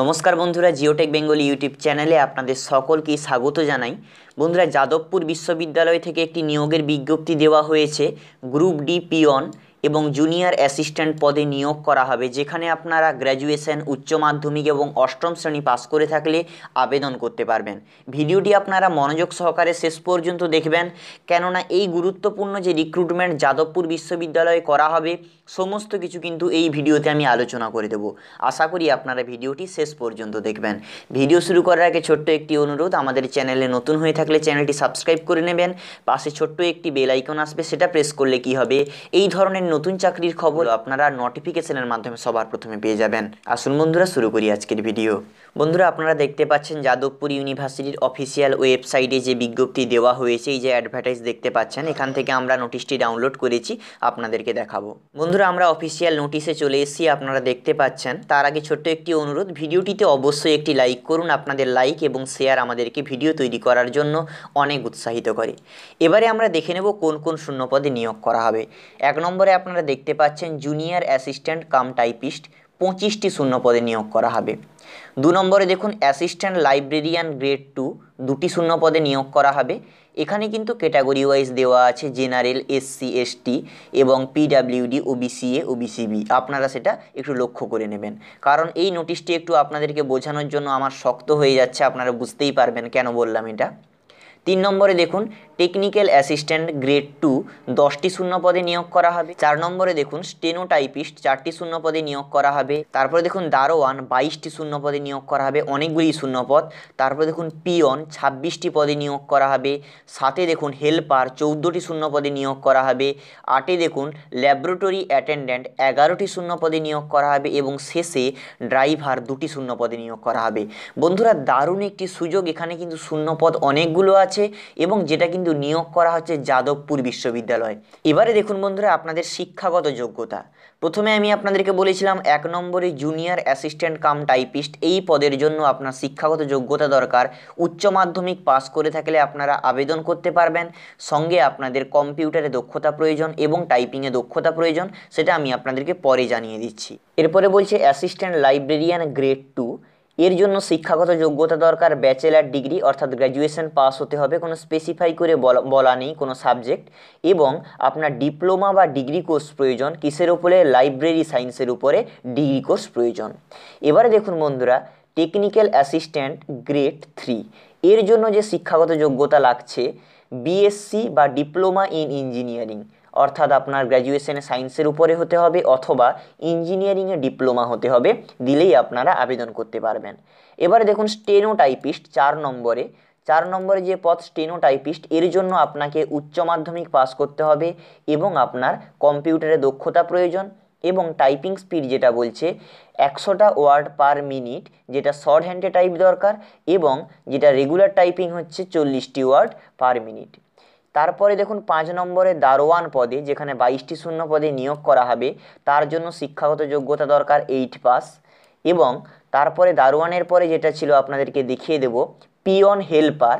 নমস্কার বন্ধুরা Geotech Bengali YouTube চ্যানেলে আপনাদের সকলকে স্বাগত জানাই বন্ধুরা যাদবপুর বিশ্ববিদ্যালয় থেকে একটি নিয়োগের বিজ্ঞপ্তি দেওয়া হয়েছে গ্রুপ ডি পিওন এবং জুনিয়র অ্যাসিস্ট্যান্ট পদে নিয়োগ করা হবে যেখানে আপনারা গ্র্যাজুয়েশন উচ্চ মাধ্যমিক এবং অষ্টম শ্রেণী পাস করে থাকলে আবেদন করতে পারবেন ভিডিওটি আপনারা মনোযোগ সহকারে শেষ পর্যন্ত দেখবেন কেননা এই গুরুত্বপূর্ণ যে রিক্রুটমেন্ট যাদবপুর বিশ্ববিদ্যালয়ে করা হবে সমস্ত কিছু কিন্তু এই ভিডিওতে আমি আলোচনা করে দেব আশা করি আপনারা ভিডিওটি শেষ পর্যন্ত দেখবেন ভিডিও শুরু করার আগে ছোট্ট একটি অনুরোধ আমাদের চ্যানেলে নতুন হয়ে থাকলে চ্যানেলটি সাবস্ক্রাইব করে নেবেন পাশে ছোট্ট একটি বেল আইকন আসবে সেটা প্রেস করলে কি হবে এই ধরনের নতুন চাকরির খবর আপনারা নোটিফিকেশনের মাধ্যমে সবার প্রথমে পেয়ে যাবেন আসুন বন্ধুরা শুরু করি আজকের ভিডিও বন্ধুরা আপনারা দেখতে পাচ্ছেন যাদবপুর ইউনিভার্সিটির অফিসিয়াল ওয়েবসাইটে যে বিজ্ঞপ্তি দেওয়া হয়েছে এই যে অ্যাডভার্টাইজ দেখতে পাচ্ছেন এখান থেকে আমরা নোটিশটি ডাউনলোড করেছি আপনাদেরকে দেখাবো বন্ধুরা আমরা অফিসিয়াল নোটিশে চলে এসেছি আপনারা দেখতে পাচ্ছেন তার আগে ছোট্ট একটি অনুরোধ ভিডিওটিতে অবশ্যই একটি লাইক করুন আপনাদের লাইক এবং শেয়ার আমাদেরকে ভিডিও তৈরি করার জন্য অনেক উৎসাহিত করে এবারে আমরা দেখে নেব কোন কোন শূন্যপদে নিয়োগ করা হবে এক নম্বরে আপনারা দেখতে পাচ্ছেন জুনিয়র অ্যাসিস্ট্যান্ট কাম টাইপিস্ট পঁচিশটি শূন্য পদে নিয়োগ করা হবে দু নম্বরে দেখুন অ্যাসিস্ট্যান্ট লাইব্রেরিয়ান গ্রেড টু দুটি শূন্য পদে নিয়োগ করা হবে এখানে কিন্তু ক্যাটাগরি ওয়াইজ দেওয়া আছে জেনারেল এসসি এসটি এবং পিডাব্লিউডি ওবিসিএ ওবিসিবি আপনারা সেটা একটু লক্ষ্য করে নেবেন কারণ এই নোটিশটি একটু আপনাদেরকে বোঝানোর জন্য আমার শক্ত হয়ে যাচ্ছে আপনারা বুঝতেই পারবেন কেন বললাম এটা তিন নম্বরে দেখুন টেকনিক্যাল অ্যাসিস্ট্যান্ট গ্রেড টু দশটি শূন্য পদে নিয়োগ করা হবে চার নম্বরে দেখুন স্টেনোটাইপিস্ট চারটি শূন্য পদে নিয়োগ করা হবে তারপরে দেখুন দারোয়ান বাইশটি শূন্য পদে নিয়োগ করা হবে অনেকগুলি শূন্য পদ তারপরে দেখুন পিয়ন ছাব্বিশটি পদে নিয়োগ করা হবে সাথে দেখুন হেল্পার চৌদ্দটি শূন্য পদে নিয়োগ করা হবে আটে দেখুন ল্যাবরেটরি অ্যাটেন্ডেন্ট এগারোটি শূন্য পদে নিয়োগ করা হবে এবং শেষে ড্রাইভার দুটি শূন্য পদে নিয়োগ করা হবে বন্ধুরা দারুণ একটি সুযোগ এখানে কিন্তু শূন্য পদ অনেকগুলো আছে এবং যেটা কিন্তু কিন্তু নিয়োগ করা হচ্ছে যাদবপুর বিশ্ববিদ্যালয় এবারে দেখুন বন্ধুরা আপনাদের শিক্ষাগত যোগ্যতা প্রথমে আমি আপনাদেরকে বলেছিলাম এক নম্বরে জুনিয়র অ্যাসিস্ট্যান্ট কাম টাইপিস্ট এই পদের জন্য আপনার শিক্ষাগত যোগ্যতা দরকার উচ্চ মাধ্যমিক পাস করে থাকলে আপনারা আবেদন করতে পারবেন সঙ্গে আপনাদের কম্পিউটারে দক্ষতা প্রয়োজন এবং টাইপিংয়ে দক্ষতা প্রয়োজন সেটা আমি আপনাদেরকে পরে জানিয়ে দিচ্ছি এরপরে বলছে অ্যাসিস্ট্যান্ট লাইব্রেরিয়ান গ্রেড টু এর জন্য শিক্ষাগত যোগ্যতা দরকার ব্যাচেলার ডিগ্রি অর্থাৎ গ্র্যাজুয়েশন পাস হতে হবে কোনো স্পেসিফাই করে বলা নেই কোনো সাবজেক্ট এবং আপনার ডিপ্লোমা বা ডিগ্রি কোর্স প্রয়োজন কিসের উপরে লাইব্রেরি সায়েন্সের উপরে ডিগ্রি কোর্স প্রয়োজন এবারে দেখুন বন্ধুরা টেকনিক্যাল অ্যাসিস্ট্যান্ট গ্রেড থ্রি এর জন্য যে শিক্ষাগত যোগ্যতা লাগছে বিএসসি বা ডিপ্লোমা ইন ইঞ্জিনিয়ারিং অর্থাৎ আপনার গ্র্যাজুয়েশনে সায়েন্সের উপরে হতে হবে অথবা ইঞ্জিনিয়ারিংয়ে ডিপ্লোমা হতে হবে দিলেই আপনারা আবেদন করতে পারবেন এবারে দেখুন স্টেনোটাইপিস্ট চার নম্বরে চার নম্বরে যে পথ স্টেনোটাইপিস্ট এর জন্য আপনাকে উচ্চ মাধ্যমিক পাস করতে হবে এবং আপনার কম্পিউটারে দক্ষতা প্রয়োজন এবং টাইপিং স্পিড যেটা বলছে একশোটা ওয়ার্ড পার মিনিট যেটা শর্ট হ্যান্ডে টাইপ দরকার এবং যেটা রেগুলার টাইপিং হচ্ছে চল্লিশটি ওয়ার্ড পার মিনিট তারপরে দেখুন পাঁচ নম্বরে দারোয়ান পদে যেখানে বাইশটি শূন্য পদে নিয়োগ করা হবে তার জন্য শিক্ষাগত যোগ্যতা দরকার এইট পাস এবং তারপরে দারোয়ানের পরে যেটা ছিল আপনাদেরকে দেখিয়ে দেব পিয়ন হেল্পার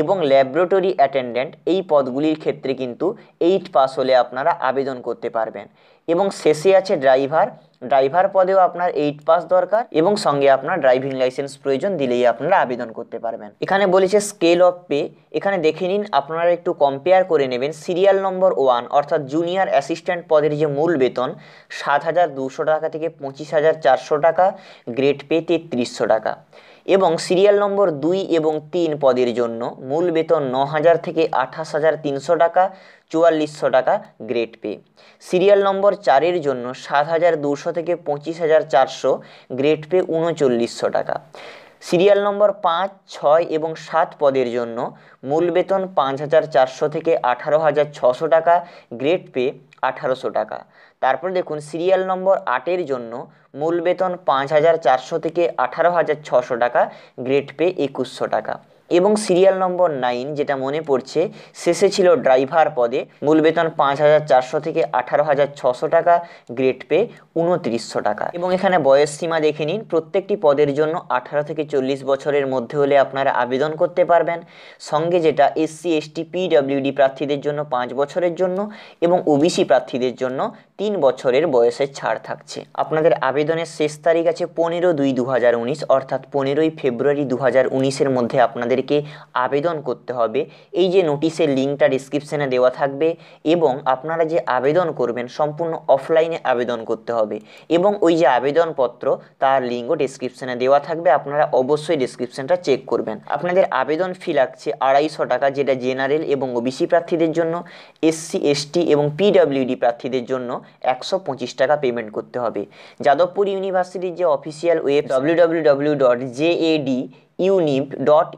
এবং ল্যাবরেটরি অ্যাটেন্ডেন্ট এই পদগুলির ক্ষেত্রে কিন্তু এইট পাস হলে আপনারা আবেদন করতে পারবেন এবং শেষে আছে ড্রাইভার ড্রাইভার পদেও আপনার এইট পাস দরকার এবং সঙ্গে আপনার ড্রাইভিং লাইসেন্স প্রয়োজন দিলেই আপনারা আবেদন করতে পারবেন এখানে বলেছে স্কেল অফ পে এখানে দেখে নিন আপনারা একটু কম্পেয়ার করে নেবেন সিরিয়াল নম্বর ওয়ান অর্থাৎ জুনিয়র অ্যাসিস্ট্যান্ট পদের যে মূল বেতন সাত হাজার দুশো টাকা থেকে পঁচিশ হাজার চারশো টাকা গ্রেড পে তেত্রিশশো টাকা এবং সিরিয়াল নম্বর দুই এবং তিন পদের জন্য মূল বেতন ন হাজার থেকে আঠাশ হাজার তিনশো টাকা চুয়াল্লিশশো টাকা গ্রেড পে সিরিয়াল নম্বর চারের জন্য সাত হাজার দুশো থেকে পঁচিশ হাজার চারশো গ্রেড পে উনচল্লিশশো টাকা সিরিয়াল নম্বর পাঁচ ছয় এবং সাত পদের জন্য মূল বেতন পাঁচ হাজার চারশো থেকে আঠারো হাজার ছশো টাকা গ্রেড পে আঠারোশো টাকা তারপর দেখুন সিরিয়াল নম্বর আটের জন্য মূল বেতন পাঁচ হাজার চারশো থেকে আঠারো হাজার ছশো টাকা গ্রেড পে একুশশো টাকা এবং সিরিয়াল নম্বর নাইন যেটা মনে পড়ছে শেষে ছিল ড্রাইভার পদে মূল বেতন পাঁচ হাজার চারশো থেকে আঠারো হাজার ছশো টাকা গ্রেড পে উনত্রিশশো টাকা এবং এখানে বয়স সীমা দেখে নিন প্রত্যেকটি পদের জন্য আঠারো থেকে চল্লিশ বছরের মধ্যে হলে আপনারা আবেদন করতে পারবেন সঙ্গে যেটা এসসি এসটি পিডব্লিউডি প্রার্থীদের জন্য পাঁচ বছরের জন্য এবং ওবিসি প্রার্থীদের জন্য তিন বছরের বয়সের ছাড় থাকছে আপনাদের আবেদনের শেষ তারিখ আছে পনেরো দুই দু হাজার উনিশ অর্থাৎ পনেরোই ফেব্রুয়ারি দু হাজার উনিশের মধ্যে আপনাদের আপনাদেরকে আবেদন করতে হবে এই যে নোটিশের লিঙ্কটা ডিসক্রিপশানে দেওয়া থাকবে এবং আপনারা যে আবেদন করবেন সম্পূর্ণ অফলাইনে আবেদন করতে হবে এবং ওই যে আবেদনপত্র তার লিঙ্কও ডিসক্রিপশানে দেওয়া থাকবে আপনারা অবশ্যই ডিসক্রিপশানটা চেক করবেন আপনাদের আবেদন ফি লাগছে আড়াইশো টাকা যেটা জেনারেল এবং ওবিসি প্রার্থীদের জন্য এসসি এসটি এবং পিডাব্লিউডি প্রার্থীদের জন্য একশো পঁচিশ টাকা পেমেন্ট করতে হবে যাদবপুর ইউনিভার্সিটির যে official web W W W dot J ED univ dot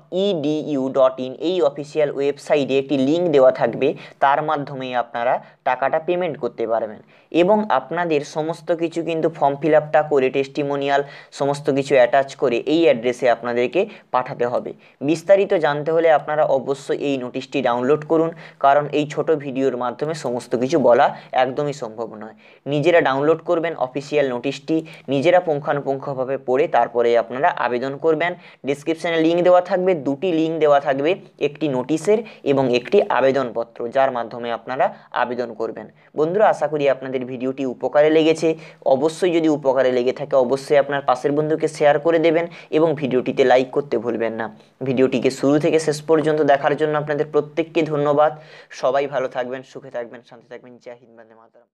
U dot in এই অফিসিয়াল ওয়েবসাইটে একটি লিঙ্ক দেওয়া থাকবে তার মাধ্যমেই আপনারা টাকাটা পেমেন্ট করতে পারবেন এবং আপনাদের সমস্ত কিছু কিন্তু ফর্ম ফিল আপটা করে টেস্টিমোনিয়াল সমস্ত কিছু অ্যাটাচ করে এই অ্যাড্রেসে আপনাদেরকে পাঠাতে হবে বিস্তারিত জানতে হলে আপনারা অবশ্যই এই নোটিশটি ডাউনলোড করুন কারণ এই ছোট ভিডিওর মাধ্যমে সমস্ত কিছু বলা একদমই সম্ভব নয় নিজেরা ডাউনলোড করবেন অফিসিয়াল নোটিশটি নিজেরা পুঙ্খানুপুঙ্খভাবে পড়ে তারপরে আপনারা আবেদন করবেন ডিসক্রিপ ডিসক্রিপশানে লিঙ্ক দেওয়া থাকবে দুটি লিঙ্ক দেওয়া থাকবে একটি নোটিশের এবং একটি আবেদনপত্র যার মাধ্যমে আপনারা আবেদন করবেন বন্ধুরা আশা করি আপনাদের ভিডিওটি উপকারে লেগেছে অবশ্যই যদি উপকারে লেগে থাকে অবশ্যই আপনার পাশের বন্ধুকে শেয়ার করে দেবেন এবং ভিডিওটিতে লাইক করতে ভুলবেন না ভিডিওটিকে শুরু থেকে শেষ পর্যন্ত দেখার জন্য আপনাদের প্রত্যেককে ধন্যবাদ সবাই ভালো থাকবেন সুখে থাকবেন শান্তি থাকবেন জয় হিন্দ বন্দে মাতারাম